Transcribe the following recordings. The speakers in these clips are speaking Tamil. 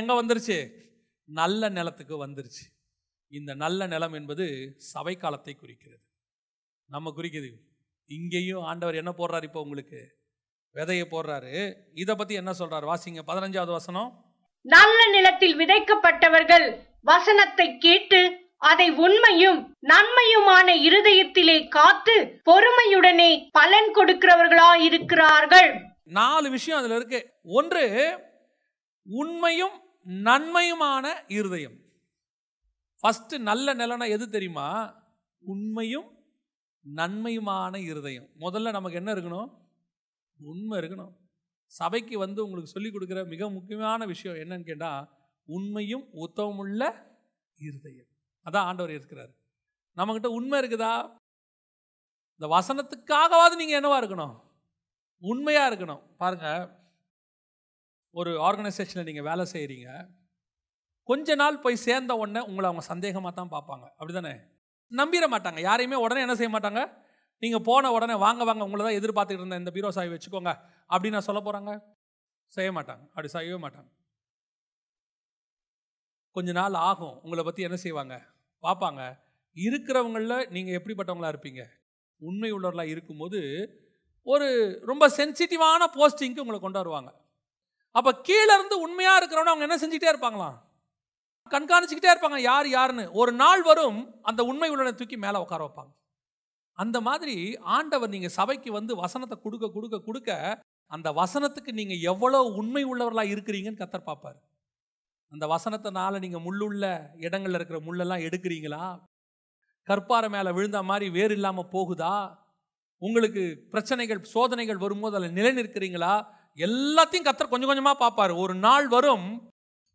எங்கே வந்துருச்சு நல்ல நிலத்துக்கு வந்துருச்சு இந்த நல்ல நிலம் என்பது சபை காலத்தை குறிக்கிறது நம்ம குறிக்குது இங்கேயும் ஆண்டவர் என்ன போடுறாரு இப்போ உங்களுக்கு விதையை போடுறாரு இதை பற்றி என்ன சொல்றாரு வாசிங்க பதினஞ்சாவது வசனம் நல்ல நிலத்தில் விதைக்கப்பட்டவர்கள் வசனத்தை கேட்டு அதை உண்மையும் நன்மையுமான இருதயத்திலே காத்து பொறுமையுடனே பலன் கொடுக்கிறவர்களா இருக்கிறார்கள் நாலு விஷயம் அதுல இருக்கு ஒன்று உண்மையும் நன்மையுமான இருதயம் ஃபஸ்ட்டு நல்ல நிலனா எது தெரியுமா உண்மையும் நன்மையுமான இருதயம் முதல்ல நமக்கு என்ன இருக்கணும் உண்மை இருக்கணும் சபைக்கு வந்து உங்களுக்கு சொல்லிக் கொடுக்குற மிக முக்கியமான விஷயம் என்னன்னு கேட்டால் உண்மையும் உத்தவமுள்ள இருதயம் அதான் ஆண்டவர் இருக்கிறார் நம்மக்கிட்ட உண்மை இருக்குதா இந்த வசனத்துக்காகவாவது நீங்கள் என்னவா இருக்கணும் உண்மையாக இருக்கணும் பாருங்கள் ஒரு ஆர்கனைசேஷனில் நீங்கள் வேலை செய்கிறீங்க கொஞ்ச நாள் போய் சேர்ந்த உடனே உங்களை அவங்க சந்தேகமாக தான் பார்ப்பாங்க அப்படி தானே நம்பிட மாட்டாங்க யாரையுமே உடனே என்ன செய்ய மாட்டாங்க நீங்கள் போன உடனே வாங்க வாங்க உங்களை தான் எதிர்பார்த்துக்கிட்டு இருந்தேன் இந்த பீரோ சாய் வச்சுக்கோங்க அப்படின்னு நான் சொல்ல போகிறாங்க செய்ய மாட்டாங்க அப்படி செய்யவே மாட்டாங்க கொஞ்ச நாள் ஆகும் உங்களை பற்றி என்ன செய்வாங்க பார்ப்பாங்க இருக்கிறவங்களில் நீங்கள் எப்படிப்பட்டவங்களா இருப்பீங்க உண்மை உள்ளவர்களாக இருக்கும்போது ஒரு ரொம்ப சென்சிட்டிவான போஸ்டிங்க்கு உங்களை கொண்டு வருவாங்க அப்போ கீழே இருந்து உண்மையாக இருக்கிறவன அவங்க என்ன செஞ்சுக்கிட்டே இருப்பாங்களாம் கண்காணிச்சுக்கிட்டே இருப்பாங்க யார் யாருன்னு ஒரு நாள் வரும் அந்த உண்மை உள்ளனை தூக்கி மேலே உட்கார வைப்பாங்க அந்த மாதிரி ஆண்டவர் நீங்கள் சபைக்கு வந்து வசனத்தை கொடுக்க கொடுக்க கொடுக்க அந்த வசனத்துக்கு நீங்கள் எவ்வளோ உண்மை உள்ளவர்களாக இருக்கிறீங்கன்னு கத்தர் பார்ப்பார் அந்த வசனத்தினால நீங்கள் முள்ளுள்ள இடங்களில் இருக்கிற முள்ளெல்லாம் எடுக்கிறீங்களா கற்பாறை மேலே விழுந்த மாதிரி வேறு இல்லாமல் போகுதா உங்களுக்கு பிரச்சனைகள் சோதனைகள் வரும்போது அதில் நிலை நிற்கிறீங்களா எல்லாத்தையும் கத்தர் கொஞ்சம் கொஞ்சமாக பார்ப்பார் ஒரு நாள் வரும்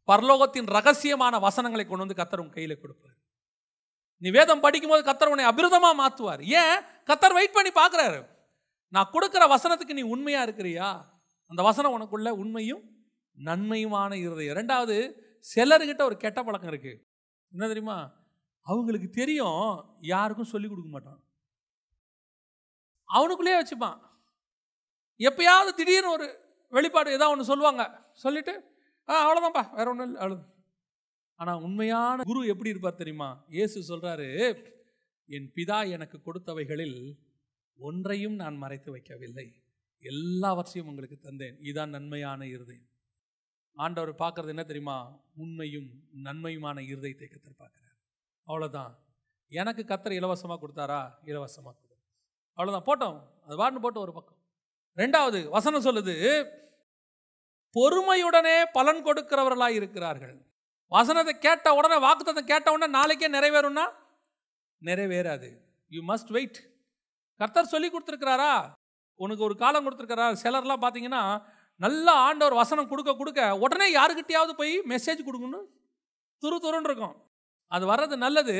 பரலோகத்தின் ரகசியமான வசனங்களை கொண்டு வந்து கத்தர் உன் கையில் கொடுப்பார் நீ வேதம் படிக்கும்போது கத்தர் உன்னை அபிரதமாக மாற்றுவார் ஏன் கத்தர் வெயிட் பண்ணி பார்க்குறாரு நான் கொடுக்குற வசனத்துக்கு நீ உண்மையாக இருக்கிறியா அந்த வசனம் உனக்குள்ள உண்மையும் நன்மையுமான இருதயம் ரெண்டாவது சிலருக்கிட்ட ஒரு கெட்ட பழக்கம் இருக்குது என்ன தெரியுமா அவங்களுக்கு தெரியும் யாருக்கும் சொல்லிக் கொடுக்க மாட்டான் அவனுக்குள்ளேயே வச்சுப்பான் எப்பயாவது திடீர்னு ஒரு வெளிப்பாடு ஏதாவது ஒன்று சொல்லுவாங்க சொல்லிட்டு ஆ அவ்வளோதான்ப்பா வேற ஒன்றும் இல்லை அவ்வளோ ஆனால் உண்மையான குரு எப்படி இருப்பார் தெரியுமா இயேசு சொல்கிறாரு என் பிதா எனக்கு கொடுத்தவைகளில் ஒன்றையும் நான் மறைத்து வைக்கவில்லை எல்லாவற்றையும் உங்களுக்கு தந்தேன் இதுதான் நன்மையான இருதயம் ஆண்டவர் பார்க்கறது என்ன தெரியுமா உண்மையும் நன்மையுமான இருதயத்தை கத்தர் பார்க்குறார் அவ்வளோதான் எனக்கு கத்தர் இலவசமாக கொடுத்தாரா இலவசமாக கொடு அவ்வளோதான் போட்டோம் அது வாட்னு போட்டோம் ஒரு பக்கம் ரெண்டாவது வசனம் சொல்லுது பொறுமையுடனே பலன் கொடுக்கிறவர்களாக இருக்கிறார்கள் வசனத்தை கேட்ட உடனே வாக்குத்தத்தை கேட்ட உடனே நாளைக்கே நிறைவேறும்னா நிறைவேறாது யூ மஸ்ட் வெயிட் கர்த்தர் சொல்லி கொடுத்துருக்கிறாரா உனக்கு ஒரு காலம் கொடுத்துருக்காரா சிலர்லாம் பார்த்தீங்கன்னா நல்லா ஆண்டவர் வசனம் கொடுக்க கொடுக்க உடனே யாருக்கிட்டையாவது போய் மெசேஜ் கொடுக்கணும் துரு துருன்னு இருக்கும் அது வர்றது நல்லது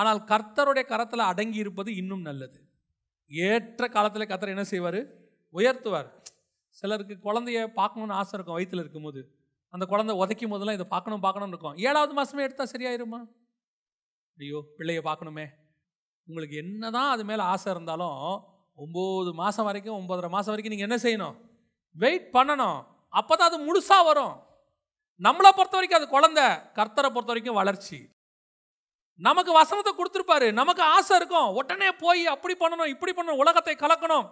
ஆனால் கர்த்தருடைய கரத்தில் அடங்கி இருப்பது இன்னும் நல்லது ஏற்ற காலத்தில் கர்த்தர் என்ன செய்வார் உயர்த்துவார் சிலருக்கு குழந்தைய பார்க்கணுன்னு ஆசை இருக்கும் வயிற்றில் இருக்கும்போது அந்த குழந்தை உதைக்கும் போதெல்லாம் இதை பார்க்கணும் பார்க்கணும்னு இருக்கும் ஏழாவது மாதமே எடுத்தால் சரியாயிருமா ஐயோ பிள்ளைய பார்க்கணுமே உங்களுக்கு என்ன தான் அது மேலே ஆசை இருந்தாலும் ஒம்பது மாதம் வரைக்கும் ஒம்பதரை மாதம் வரைக்கும் நீங்கள் என்ன செய்யணும் வெயிட் பண்ணணும் அப்போ தான் அது முழுசாக வரும் நம்மளை பொறுத்த வரைக்கும் அது குழந்த கர்த்தரை பொறுத்த வரைக்கும் வளர்ச்சி நமக்கு வசனத்தை கொடுத்துருப்பாரு நமக்கு ஆசை இருக்கும் உடனே போய் அப்படி பண்ணணும் இப்படி பண்ணணும் உலகத்தை கலக்கணும்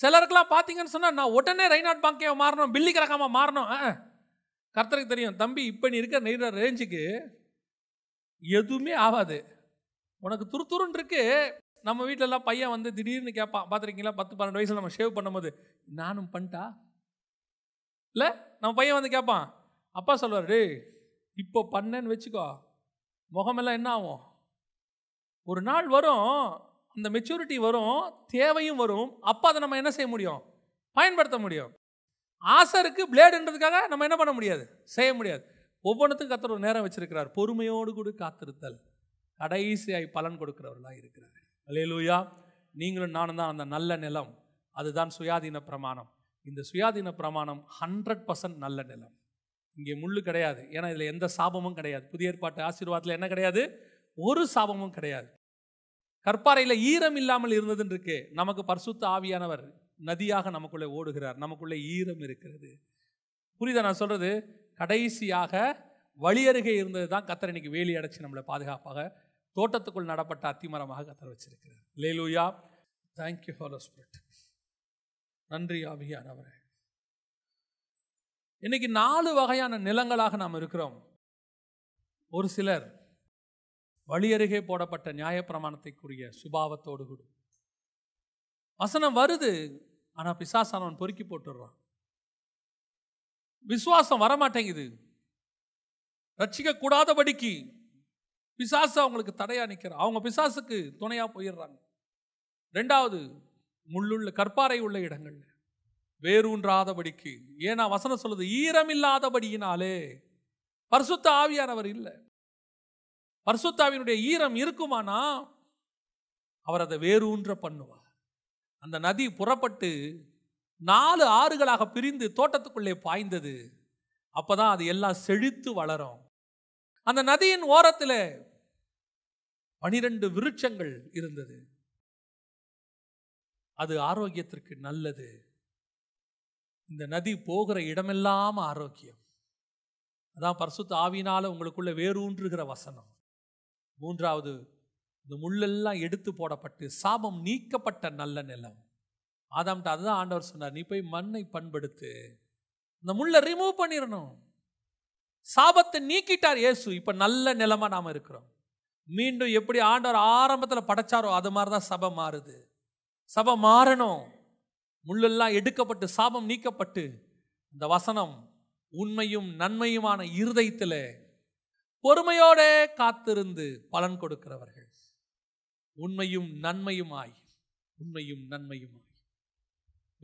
சிலருக்கெல்லாம் பார்த்தீங்கன்னு சொன்னால் நான் உடனே ரெய்னாட் பாங்கே மாறணும் பில்லி கிரகமாக மாறணும் கர்த்தருக்கு தெரியும் தம்பி இப்போ நீ இருக்கிற நெய்ற ரேஞ்சுக்கு எதுவுமே ஆகாது உனக்கு துருத்துருன்னு இருக்கு நம்ம வீட்டிலலாம் பையன் வந்து திடீர்னு கேட்பான் பார்த்துருக்கீங்களா பத்து பன்னெண்டு வயசில் நம்ம ஷேவ் பண்ணும்போது நானும் பண்ணிட்டா இல்லை நம்ம பையன் வந்து கேட்பான் அப்பா சொல்லுவார் டே இப்போ பண்ணேன்னு வச்சுக்கோ முகமெல்லாம் என்ன ஆகும் ஒரு நாள் வரும் அந்த மெச்சூரிட்டி வரும் தேவையும் வரும் அப்போ அதை நம்ம என்ன செய்ய முடியும் பயன்படுத்த முடியும் ஆசை இருக்குது பிளேடுன்றதுக்காக நம்ம என்ன பண்ண முடியாது செய்ய முடியாது ஒவ்வொன்றுத்துக்கும் கத்தர் ஒரு நேரம் வச்சிருக்கிறார் பொறுமையோடு கூட காத்திருத்தல் கடைசியாய் பலன் கொடுக்குறவர்களாக இருக்கிறார் அலையலூயா நீங்களும் நானும் தான் அந்த நல்ல நிலம் அதுதான் சுயாதீன பிரமாணம் இந்த சுயாதீன பிரமாணம் ஹண்ட்ரட் பர்சன்ட் நல்ல நிலம் இங்கே முள் கிடையாது ஏன்னா இதில் எந்த சாபமும் கிடையாது புதிய ஏற்பாட்டு ஆசீர்வாதத்தில் என்ன கிடையாது ஒரு சாபமும் கிடையாது கற்பாறையில் ஈரம் இல்லாமல் இருந்ததுன்னு இருக்கு நமக்கு பரிசுத்த ஆவியானவர் நதியாக நமக்குள்ளே ஓடுகிறார் நமக்குள்ளே ஈரம் இருக்கிறது புரியுதா நான் சொல்கிறது கடைசியாக வழியருகே இருந்தது தான் கத்தர் இன்னைக்கு வேலி அடைச்சி நம்மளை பாதுகாப்பாக தோட்டத்துக்குள் நடப்பட்ட அத்திமரமாக கத்தர் வச்சிருக்கிறார் லேலூயா தேங்க்யூ ஃபார் ஸ்பிரிட் நன்றி ஆவியானவரே இன்னைக்கு நாலு வகையான நிலங்களாக நாம் இருக்கிறோம் ஒரு சிலர் வழியருகே போடப்பட்ட நியாயப்பிரமாணத்தைக்குரிய சுபாவத்தோடு கூட வசனம் வருது ஆனால் பிசாசானவன் பொறுக்கி போட்டுடுறான் விசுவாசம் வரமாட்டேங்குது ரட்சிக்க கூடாதபடிக்கு பிசாசு அவங்களுக்கு தடையாக நிற்கிறார் அவங்க பிசாசுக்கு துணையாக போயிடுறாங்க ரெண்டாவது முள்ளுள்ள கற்பாறை உள்ள இடங்கள் வேரூன்றாதபடிக்கு ஏன்னா வசனம் சொல்லுது ஈரமில்லாதபடியினாலே பரிசுத்த ஆவியானவர் இல்லை பர்சுத்தாவினுடைய ஈரம் இருக்குமானா அவர் அதை வேரூன்ற பண்ணுவார் அந்த நதி புறப்பட்டு நாலு ஆறுகளாக பிரிந்து தோட்டத்துக்குள்ளே பாய்ந்தது அப்பதான் அது எல்லாம் செழித்து வளரும் அந்த நதியின் ஓரத்தில் பனிரெண்டு விருட்சங்கள் இருந்தது அது ஆரோக்கியத்திற்கு நல்லது இந்த நதி போகிற இடமெல்லாம் ஆரோக்கியம் அதான் பரிசுத்த ஆவினால் உங்களுக்குள்ள வேரூன்றுகிற வசனம் மூன்றாவது இந்த முள்ளெல்லாம் எடுத்து போடப்பட்டு சாபம் நீக்கப்பட்ட நல்ல நிலம் ஆதாம்கிட்ட அதுதான் ஆண்டவர் சொன்னார் நீ போய் மண்ணை பண்படுத்து இந்த முள்ளை ரிமூவ் பண்ணிடணும் சாபத்தை நீக்கிட்டார் இயேசு இப்போ நல்ல நிலமாக நாம் இருக்கிறோம் மீண்டும் எப்படி ஆண்டவர் ஆரம்பத்தில் படைச்சாரோ அது மாதிரி தான் சபை மாறுது சபை மாறணும் முள்ளெல்லாம் எடுக்கப்பட்டு சாபம் நீக்கப்பட்டு இந்த வசனம் உண்மையும் நன்மையுமான இருதயத்தில் பொறுமையோட காத்திருந்து பலன் கொடுக்கிறவர்கள் உண்மையும் நன்மையுமாய் உண்மையும் நன்மையுமாய்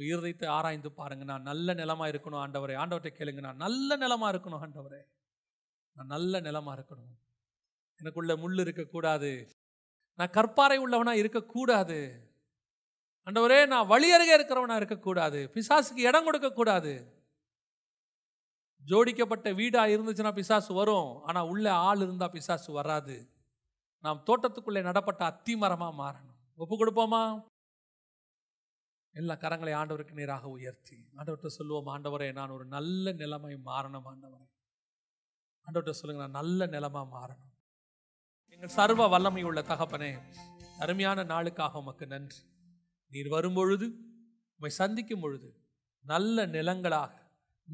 உயிர்தைத்து ஆராய்ந்து பாருங்க நான் நல்ல நிலமா இருக்கணும் ஆண்டவரே ஆண்டவர்கிட்ட கேளுங்க நான் நல்ல நிலமா இருக்கணும் ஆண்டவரே நான் நல்ல நிலமா இருக்கணும் எனக்குள்ள முள் இருக்கக்கூடாது நான் கற்பாறை உள்ளவனா இருக்கக்கூடாது ஆண்டவரே நான் வழியருகே இருக்கிறவனா இருக்கக்கூடாது பிசாசுக்கு இடம் கொடுக்கக்கூடாது ஜோடிக்கப்பட்ட வீடாக இருந்துச்சுன்னா பிசாசு வரும் ஆனால் உள்ளே ஆள் இருந்தால் பிசாசு வராது நாம் தோட்டத்துக்குள்ளே நடப்பட்ட அத்தி மரமாக மாறணும் ஒப்பு கொடுப்போமா எல்லா கரங்களை ஆண்டவருக்கு நேராக உயர்த்தி ஆண்டவர்கிட்ட சொல்லுவோம் ஆண்டவரே நான் ஒரு நல்ல நிலைமை மாறணும் ஆண்டவரே ஆண்டவர்கிட்ட சொல்லுங்க நான் நல்ல நிலமாக மாறணும் எங்கள் சர்வ வல்லமை உள்ள தகப்பனே அருமையான நாளுக்காக உமக்கு நன்றி நீர் வரும்பொழுது உமை சந்திக்கும் பொழுது நல்ல நிலங்களாக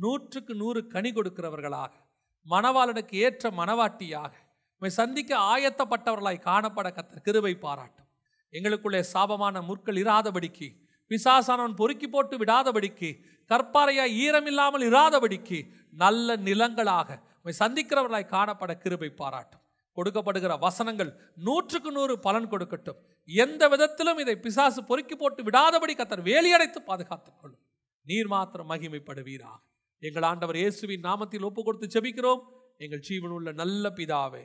நூற்றுக்கு நூறு கனி கொடுக்கிறவர்களாக மணவாளனுக்கு ஏற்ற மனவாட்டியாக உண்மை சந்திக்க ஆயத்தப்பட்டவர்களாய் காணப்பட கத்த கிருவை பாராட்டும் எங்களுக்குள்ளே சாபமான முற்கள் இராதபடிக்கு பிசாசானவன் பொறுக்கி போட்டு விடாதபடிக்கு கற்பாறையாய் ஈரமில்லாமல் இராதபடிக்கு நல்ல நிலங்களாக உண்மை சந்திக்கிறவர்களாய் காணப்பட கிருபை பாராட்டும் கொடுக்கப்படுகிற வசனங்கள் நூற்றுக்கு நூறு பலன் கொடுக்கட்டும் எந்த விதத்திலும் இதை பிசாசு பொறுக்கி போட்டு விடாதபடி கத்தர் வேலியடைத்து பாதுகாத்துக் கொள்ளும் நீர் மாத்திரம் மகிமைப்படுவீராக எங்கள் ஆண்டவர் இயேசுவின் நாமத்தில் ஒப்பு கொடுத்து செபிக்கிறோம் எங்கள் ஜீவனுள்ள நல்ல பிதாவே